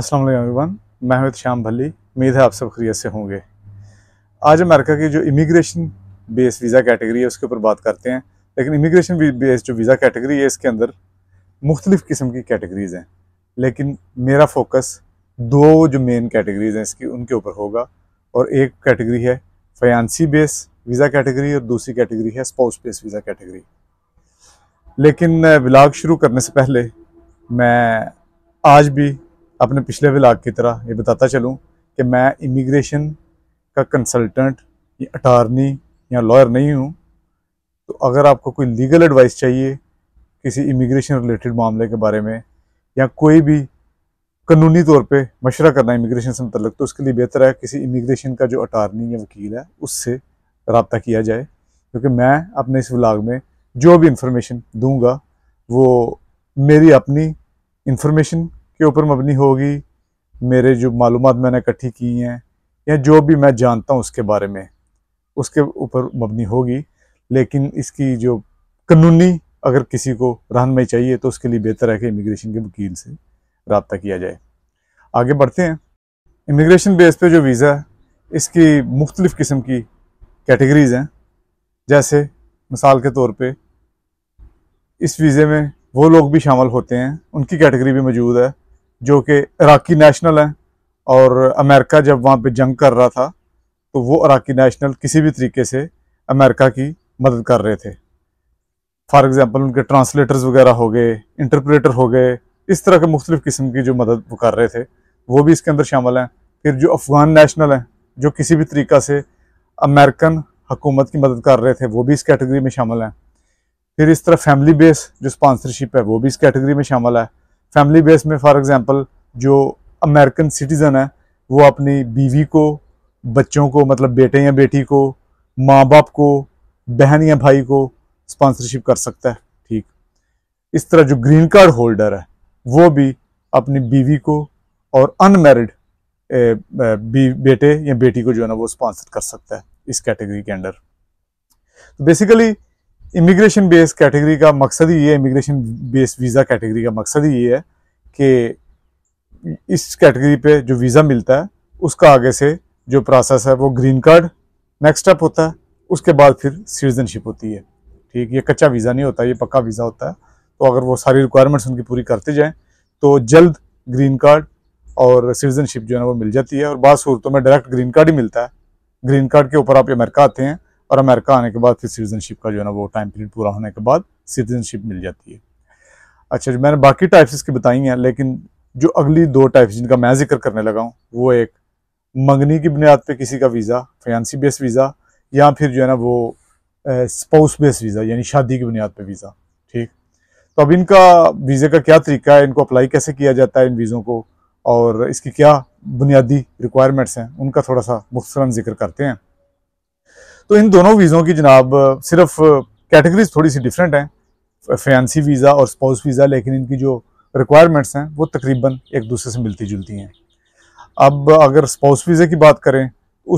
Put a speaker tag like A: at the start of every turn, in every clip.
A: अस्सलाम वालेकुम मैं हूं श्याम भल्ली उम्मीद है आप सब खरीत से होंगे आज अमेरिका की जो इमिग्रेशन बेस वीज़ा कैटेगरी है उसके ऊपर बात करते हैं लेकिन इमिग्रेशन बेस जो वीज़ा कैटेगरी है इसके अंदर मुख्तलिफ़ किस्म की कैटेगरीज़ हैं लेकिन मेरा फोकस दो जो मेन कैटेगरीज़ हैं इसकी उनके ऊपर होगा और एक कैटेगरी है फैंसी बेस वीज़ा कैटेगरी और दूसरी कैटेगरी है स्पाउस बेस वीज़ा कैटेगरी लेकिन ब्लाग शुरू करने से पहले मैं आज भी अपने पिछले विलाग की तरह ये बताता चलूँ कि मैं इमिग्रेशन का कंसल्टेंट या अटारनी या लॉयर नहीं हूँ तो अगर आपको कोई लीगल एडवाइस चाहिए किसी इमिग्रेशन रिलेटेड मामले के बारे में या कोई भी कानूनी तौर पे मशरा करना इमिग्रेशन से मतलब तो उसके लिए बेहतर है किसी इमिग्रेशन का जो अटारनी या वकील है उससे रबता किया जाए क्योंकि मैं अपने इस व्लाग में जो भी इंफॉर्मेशन दूंगा वो मेरी अपनी इंफॉर्मेशन के ऊपर मबनी होगी मेरे जो मालूम मैंने इकट्ठी की हैं या जो भी मैं जानता हूँ उसके बारे में उसके ऊपर मबनी होगी लेकिन इसकी जो कानूनी अगर किसी को रहनमई चाहिए तो उसके लिए बेहतर है कि इमिग्रेशन के वकील से रबता किया जाए आगे बढ़ते हैं इमिग्रेशन बेस पे जो वीज़ा है इसकी मुख्तलिफ़ किस्म की कैटेगरीज़ हैं जैसे मिसाल के तौर पे इस वीज़े में वो लोग भी शामिल होते हैं उनकी कैटेगरी भी मौजूद है जो कि इराकी नेशनल हैं और अमेरिका जब वहाँ पे जंग कर रहा था तो वो इराकी नेशनल किसी भी तरीके से अमेरिका की मदद कर रहे थे फॉर एग्ज़ाम्पल उनके ट्रांसलेटर्स वगैरह हो गए इंटरप्रेटर हो गए इस तरह के मुख्तलिफ़ किस्म की जो मदद वो कर रहे थे वो भी इसके अंदर शामिल हैं फिर जो अफ़गान नेशनल हैं जो किसी भी तरीक़ा से अमेरिकन हकूमत की मदद कर रहे थे वो भी इस कैटेगरी में शामिल हैं फिर इस तरह फैमिली बेस जो स्पॉन्सरशिप है वो भी इस कैटेगरी में शामिल है फैमिली बेस में फॉर एग्जांपल जो अमेरिकन सिटीज़न है वो अपनी बीवी को बच्चों को मतलब बेटे या बेटी को माँ बाप को बहन या भाई को स्पॉन्सरशिप कर सकता है ठीक इस तरह जो ग्रीन कार्ड होल्डर है वो भी अपनी बीवी को और अनमेरिड बेटे या बेटी को जो है ना वो स्पॉन्सर कर सकता है इस कैटेगरी के अंडर तो बेसिकली इमिग्रेशन बेस कैटेगरी का मकसद ही ये इमिग्रेशन बेस वीज़ा कैटेगरी का मकसद ही ये है कि इस कैटेगरी पे जो वीज़ा मिलता है उसका आगे से जो प्रोसेस है वो ग्रीन कार्ड नेक्स्ट स्टेप होता है उसके बाद फिर सिटीजनशिप होती है ठीक ये कच्चा वीज़ा नहीं होता ये पक्का वीज़ा होता है तो अगर वो सारी रिक्वायरमेंट्स उनकी पूरी करते जाएँ तो जल्द ग्रीन कार्ड और सिटीजनशिप जो है ना वो मिल जाती है और बाद सूरतों में डायरेक्ट ग्रीन कार्ड ही मिलता है ग्रीन कार्ड के ऊपर आप अमेरिका आते हैं और अमेरिका आने के बाद फिर सिटीजनशिप का जो है ना वो टाइम पीरियड पूरा होने के बाद सिटीजनशिप मिल जाती है अच्छा जो मैंने बाकी टाइप्स इसकी बताई हैं लेकिन जो अगली दो टाइप्स जिनका मैं जिक्र करने लगा हूँ वो एक मंगनी की बुनियाद पर किसी का वीज़ा फैंसी बेस वीज़ा या फिर जो है ना वो स्पाउस बेस वीज़ा यानी शादी की बुनियाद पर वीज़ा ठीक तो अब इनका वीज़े का क्या तरीका है इनको अप्लाई कैसे किया जाता है इन वीज़ों को और इसकी क्या बुनियादी रिक्वायरमेंट्स हैं उनका थोड़ा सा मुख्तरन जिक्र करते हैं तो इन दोनों वीज़ों की जनाब सिर्फ कैटेगरीज थोड़ी सी डिफरेंट हैं फैंसी वीज़ा और स्पाउस वीज़ा लेकिन इनकी जो रिक्वायरमेंट्स हैं वो तकरीबन एक दूसरे से मिलती जुलती हैं अब अगर स्पाउस वीज़े की बात करें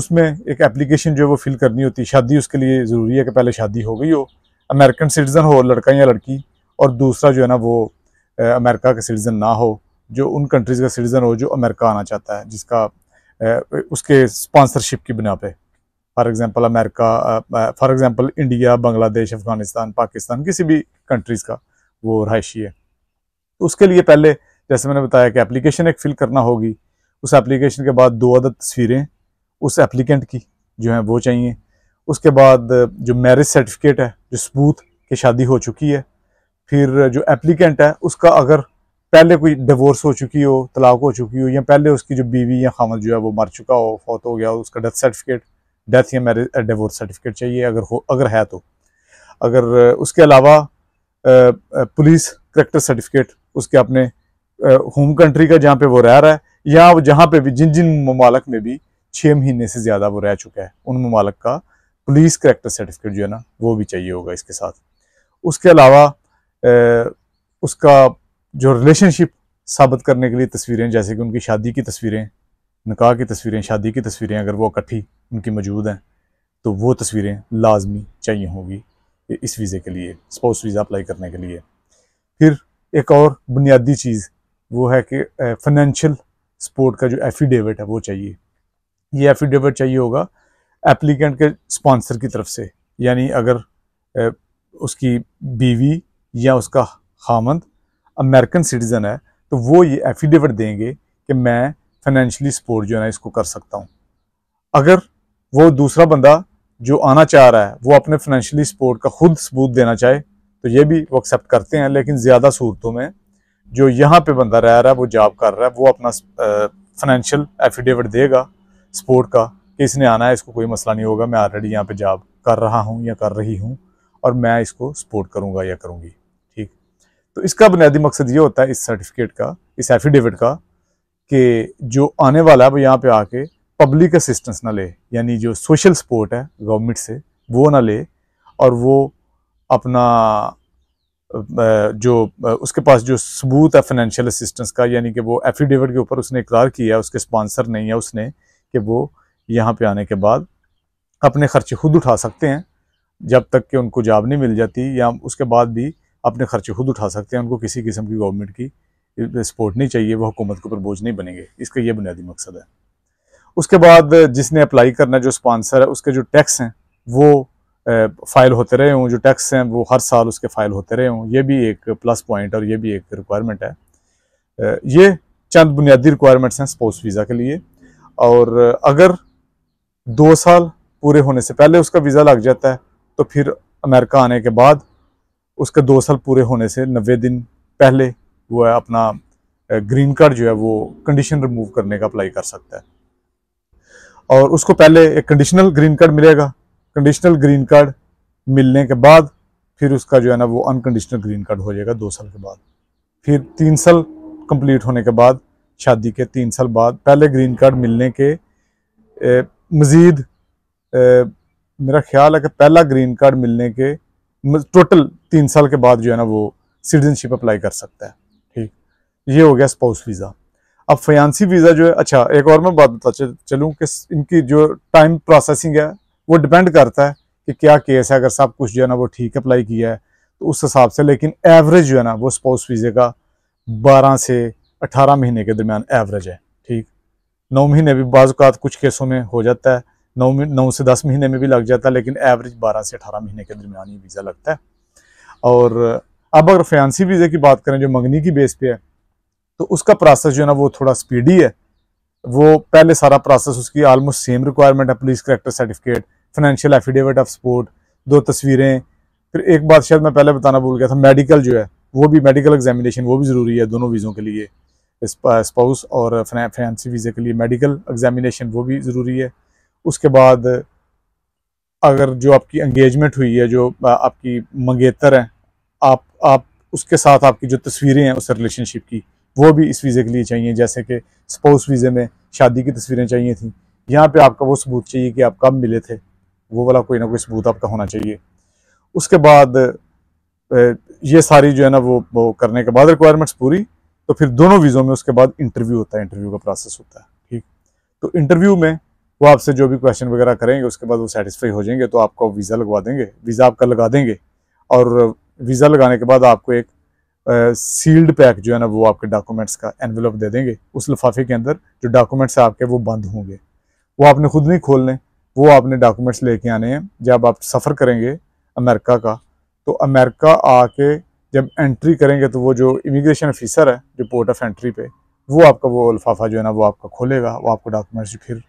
A: उसमें एक एप्लीकेशन जो है वो फिल करनी होती है शादी उसके लिए ज़रूरी है कि पहले शादी हो गई हो अमेरिकन सिटीज़न हो लड़का या लड़की और दूसरा जो है ना वो अमेरिका का सिटीज़न ना हो जो उन कंट्रीज़ का सिटीज़न हो जो अमेरिका आना चाहता है जिसका उसके स्पॉन्सरशिप की बिना पे for example America for example India Bangladesh Afghanistan Pakistan किसी भी कंट्रीज़ का वो रहायशी है तो उसके लिए पहले जैसे मैंने बताया कि एप्लीकेशन एक फ़िल करना होगी उस एप्लीकेशन के बाद दो अदद तस्वीरें उस एप्लीकेंट की जो हैं वो चाहिए उसके बाद जो मैरिज सर्टिफिकेट है जो सबूत कि शादी हो चुकी है फिर जो एप्लीकेंट है उसका अगर पहले कोई डिवोर्स हो चुकी हो तलाक हो चुकी हो या पहले उसकी जो बीवी या खामद जो है वो मर चुका हो फौत हो गया हो उसका डेथ सर्टिफिकेट डेथ या मैरिज डिवोर्स सर्टिफिकेट चाहिए अगर हो अगर है तो अगर उसके अलावा पुलिस करेक्टर सर्टिफिकेट उसके अपने होम कंट्री का जहाँ पे वो रह रहा है या जहाँ पे भी जिन जिन ममालक में भी छः महीने से ज़्यादा वो रह चुका है उन ममालक का पुलिस करेक्टर सर्टिफिकेट जो है ना वो भी चाहिए होगा इसके साथ उसके अलावा उसका जो रिलेशनशिप साबित करने के लिए तस्वीरें जैसे कि उनकी शादी की तस्वीरें निकाह की तस्वीरें शादी की तस्वीरें अगर वो इकट्ठी उनकी मौजूद हैं तो वो तस्वीरें लाजमी चाहिए होंगी इस वीज़े के लिए स्पोर्ट्स वीज़ा अप्लाई करने के लिए फिर एक और बुनियादी चीज़ वो है कि फाइनेंशियल सपोर्ट का जो एफिडेविट है वो चाहिए ये एफिडेविट चाहिए होगा एप्लीकेंट के स्पॉन्सर की तरफ से यानी अगर उसकी बीवी या उसका खामंद अमेरिकन सिटीज़न है तो वो ये एफिडेविट देंगे कि मैं फाइनेंशियली सपोर्ट जो है ना इसको कर सकता हूँ अगर वो दूसरा बंदा जो आना चाह रहा है वो अपने फाइनेंशियली सपोर्ट का खुद सबूत देना चाहे तो ये भी वो एक्सेप्ट करते हैं लेकिन ज़्यादा सूरतों में जो यहाँ पे बंदा रह रहा है वो जॉब कर रहा है वो अपना फाइनेंशियल एफिडेविट देगा सपोर्ट का कि इसने आना है इसको कोई मसला नहीं होगा मैं ऑलरेडी यहाँ पे जॉब कर रहा हूँ या कर रही हूँ और मैं इसको सपोर्ट करूँगा या करूँगी ठीक तो इसका बुनियादी मकसद ये होता है इस सर्टिफिकेट का इस एफिडेविट का कि जो आने वाला है वो यहाँ पर आके पब्लिक असिस्टेंस ना ले यानी जो सोशल सपोर्ट है गवर्नमेंट से वो ना ले और वो अपना जो उसके पास जो सबूत है फाइनेंशियल असिस्टेंस का यानी कि वो एफिडेविट के ऊपर उसने इकरार किया उसके स्पॉन्सर नहीं है उसने कि वो यहाँ पे आने के बाद अपने खर्चे खुद उठा सकते हैं जब तक कि उनको जॉब नहीं मिल जाती या उसके बाद भी अपने खर्चे खुद उठा सकते हैं उनको किसी किस्म की गवर्नमेंट की सपोर्ट नहीं चाहिए वो हुकूमत के ऊपर बोझ नहीं बनेंगे इसका यह बुनियादी मकसद है उसके बाद जिसने अप्लाई करना जो स्पॉन्सर है उसके जो टैक्स हैं वो फाइल होते रहे हों जो टैक्स हैं वो हर साल उसके फाइल होते रहे हों ये भी एक प्लस पॉइंट और ये भी एक रिक्वायरमेंट है ये चंद बुनियादी रिक्वायरमेंट्स हैं स्पोर्ट्स वीज़ा के लिए और अगर दो साल पूरे होने से पहले उसका वीज़ा लग जाता है तो फिर अमेरिका आने के बाद उसके दो साल पूरे होने से नबे दिन पहले वो है अपना ग्रीन कार्ड जो है वो कंडीशन रिमूव करने का अप्लाई कर सकता है और उसको पहले एक कंडीशनल ग्रीन कार्ड मिलेगा कंडीशनल ग्रीन कार्ड मिलने के बाद फिर उसका जो है ना वो अनकंडीशनल ग्रीन कार्ड हो जाएगा दो साल के बाद फिर तीन साल कंप्लीट होने के बाद शादी के तीन साल बाद पहले ग्रीन कार्ड मिलने के मज़ीद मेरा ख्याल है कि पहला ग्रीन कार्ड मिलने के टोटल तीन साल के बाद जो है ना वो सिटीजनशिप अप्लाई कर सकता है ठीक ये हो गया स्पाउस वीज़ा अब फयांसी वीज़ा जो है अच्छा एक और मैं बात बता चलूँ कि इनकी जो टाइम प्रोसेसिंग है वो डिपेंड करता है कि क्या केस है अगर सब कुछ जो है ना वो ठीक अप्लाई किया है तो उस हिसाब से लेकिन एवरेज जो है ना वो स्पाउस वीज़े का बारह से अठारह महीने के दरमियान एवरेज है ठीक नौ महीने भी बाज़ात कुछ केसों में हो जाता है नौ नौ से दस महीने में भी लग जाता है लेकिन एवरेज बारह से अठारह महीने के दरमियान ही वीज़ा लगता है और अब अगर फैंसी वीज़े की बात करें जो मंगनी की बेस पे है तो उसका प्रोसेस जो है ना वो थोड़ा स्पीडी है वो पहले सारा प्रोसेस उसकी आलमोस्ट सेम रिक्वायरमेंट है police character certificate financial affidavit of support दो तस्वीरें फिर एक बात शायद मैं पहले बताना भूल गया था मेडिकल जो है वो भी मेडिकल एग्जामिनेशन वो भी ज़रूरी है दोनों वीज़ों के लिए स्पाउस और फैंसी वीज़े के लिए मेडिकल एग्जामिनेशन वो भी ज़रूरी है उसके बाद अगर जो आपकी एंगेजमेंट हुई है जो आपकी मंगेतर हैं आप आप उसके साथ आपकी जो तस्वीरें हैं उस रिलेशनशिप की वो भी इस वीज़े के लिए चाहिए जैसे कि स्पोस वीज़े में शादी की तस्वीरें चाहिए थी यहाँ पे आपका वो सबूत चाहिए कि आप कब मिले थे वो वाला कोई ना कोई सबूत आपका होना चाहिए उसके बाद ये सारी जो है ना वो वो करने के बाद रिक्वायरमेंट्स पूरी तो फिर दोनों वीज़ों में उसके बाद इंटरव्यू होता है इंटरव्यू का प्रोसेस होता है ठीक तो इंटरव्यू में वो आपसे जो भी क्वेश्चन वगैरह करेंगे उसके बाद वो सेटिस्फाई हो जाएंगे तो आपको वीज़ा लगवा देंगे वीज़ा आपका लगा देंगे और वीज़ा लगाने के बाद आपको एक सील्ड पैक जो है ना वो आपके डॉक्यूमेंट्स का एनवेलप दे देंगे उस लिफाफे के अंदर जो डॉक्यूमेंट्स आपके वो बंद होंगे वो आपने खुद नहीं खोलने वो आपने डॉक्यूमेंट्स लेके आने हैं जब आप सफ़र करेंगे अमेरिका का तो अमेरिका आके जब एंट्री करेंगे तो वो जो इमिग्रेशन ऑफिसर है जो पोर्ट ऑफ एंट्री पे वो आपका वो लिफाफा जो है ना वो आपका खोलेगा वो आपको डॉक्यूमेंट्स फिर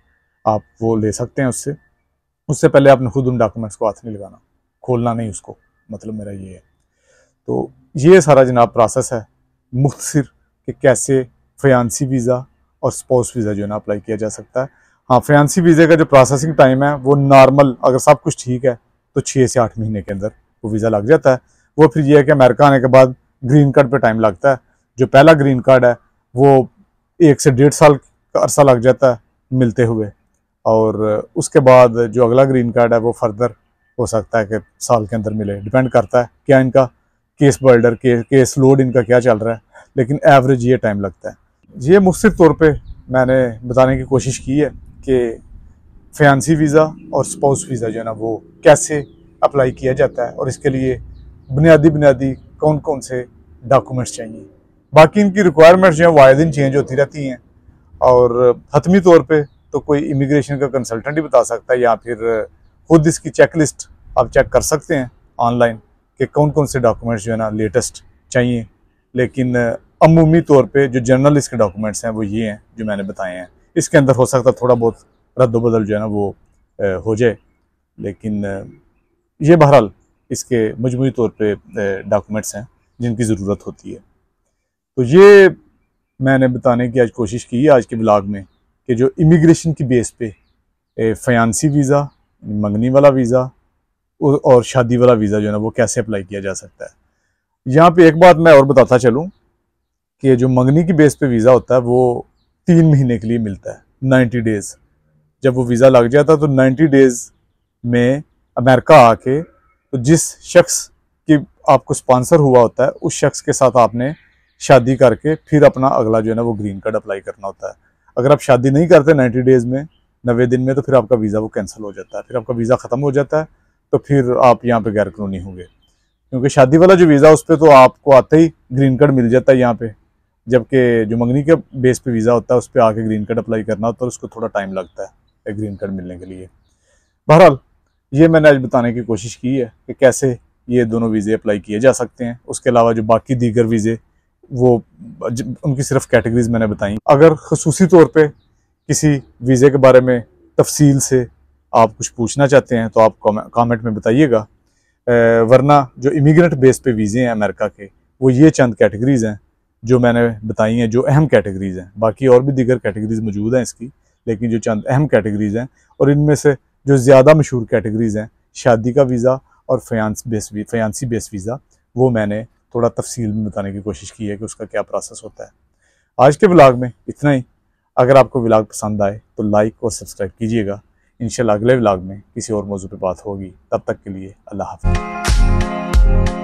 A: आप वो ले सकते हैं उससे उससे पहले आपने खुद उन डॉक्यूमेंट्स को हाथ नहीं लगाना खोलना नहीं उसको मतलब मेरा ये है तो ये सारा जनाब प्रोसेस है मुख्तर कि कैसे फैंसी वीज़ा और स्पोर्ट्स वीज़ा जो है ना अप्लाई किया जा सकता है हाँ फैंसी वीज़े का जो प्रोसेसिंग टाइम है वो नॉर्मल अगर सब कुछ ठीक है तो छः से आठ महीने के अंदर वो वीज़ा लग जाता है वो फिर यह है कि अमेरिका आने के बाद ग्रीन कार्ड पर टाइम लगता है जो पहला ग्रीन कार्ड है वो एक से डेढ़ साल का अरसा लग जाता है मिलते हुए और उसके बाद जो अगला ग्रीन कार्ड है वो फर्दर हो सकता है कि साल के अंदर मिले डिपेंड करता है क्या इनका केस बर्डर के, केस लोड इनका क्या चल रहा है लेकिन एवरेज ये टाइम लगता है ये मुख्तर तौर पर मैंने बताने की कोशिश की है कि फैंसी वीज़ा और स्पाउस वीज़ा जो है ना वो कैसे अप्लाई किया जाता है और इसके लिए बुनियादी बुनियादी कौन कौन से डॉक्यूमेंट्स चाहिए बाकी इनकी रिक्वायरमेंट्स जो हैं वाए दिन चेंज होती रहती हैं और हतमी तौर पर तो कोई इमिग्रेशन का कंसल्टेंट ही बता सकता है या फिर खुद इसकी चेक लिस्ट आप चेक कर सकते हैं ऑनलाइन कि कौन कौन से डॉक्यूमेंट्स जो है ना लेटेस्ट चाहिए लेकिन अमूमी तौर पे जो जर्नल इसके डॉक्यूमेंट्स हैं वो ये हैं जो मैंने बताए हैं इसके अंदर हो सकता है थोड़ा बहुत रद्द बदल जो है ना वो हो जाए लेकिन ये बहरहाल इसके मजमू तौर पर डॉक्यूमेंट्स हैं जिनकी ज़रूरत होती है तो ये मैंने बताने की आज कोशिश की आज के ब्लाग में कि जो इमिग्रेशन की बेस पे फयानसी वीज़ा मंगनी वाला वीज़ा और शादी वाला वीज़ा जो है ना वो कैसे अप्लाई किया जा सकता है यहाँ पे एक बात मैं और बताता चलूँ कि जो मंगनी की बेस पे वीज़ा होता है वो तीन महीने के लिए मिलता है नाइन्टी डेज़ जब वो वीज़ा लग जाता है तो नाइन्टी डेज़ में अमेरिका आके तो जिस शख्स की आपको स्पॉन्सर हुआ होता है उस शख्स के साथ आपने शादी करके फिर अपना अगला जो है ना वो ग्रीन कार्ड अप्लाई करना होता है अगर आप शादी नहीं करते नाइन्टी डेज़ में नबे दिन में तो फिर आपका वीज़ा वो कैंसिल हो जाता है फिर आपका वीज़ा ख़त्म हो जाता है तो फिर आप यहाँ पे गैर कानूनी होंगे क्योंकि शादी वाला जो वीज़ा उस पर तो आपको आते ही ग्रीन कार्ड मिल जाता है यहाँ पे जबकि जो मंगनी के बेस पे वीज़ा होता है उस पर आके ग्रीन कार्ड अप्लाई करना होता है उसको थोड़ा टाइम लगता है ग्रीन कार्ड मिलने के लिए बहरहाल ये मैंने आज बताने की कोशिश की है कि कैसे ये दोनों वीज़े अप्लाई किए जा सकते हैं उसके अलावा जो बाकी दीगर वीज़े वो उनकी सिर्फ कैटेगरीज मैंने बताई अगर खसूसी तौर पर किसी वीज़े के बारे में तफसील से आप कुछ पूछना चाहते हैं तो आप कमेंट में बताइएगा वरना जो इमिग्रेंट बेस पे वीज़े हैं अमेरिका के वो ये चंद कैटेगरीज़ हैं जो मैंने बताई हैं जो अहम कैटेगरीज़ हैं बाकी और भी दीगर कैटेगरीज़ मौजूद हैं इसकी लेकिन जो चंद अहम कैटेगरीज़ हैं और इनमें से जो ज़्यादा मशहूर कैटेगरीज़ हैं शादी का वीज़ा और फ़यांस बेस वी फ़यांसी बेस वीज़ा वो मैंने थोड़ा तफसील में बताने की कोशिश की है कि उसका क्या प्रोसेस होता है आज के ब्लाग में इतना ही अगर आपको ब्लाग पसंद आए तो लाइक और सब्सक्राइब कीजिएगा इन अगले व्लाग में किसी और मौजू पर बात होगी तब तक के लिए अल्लाह हाफ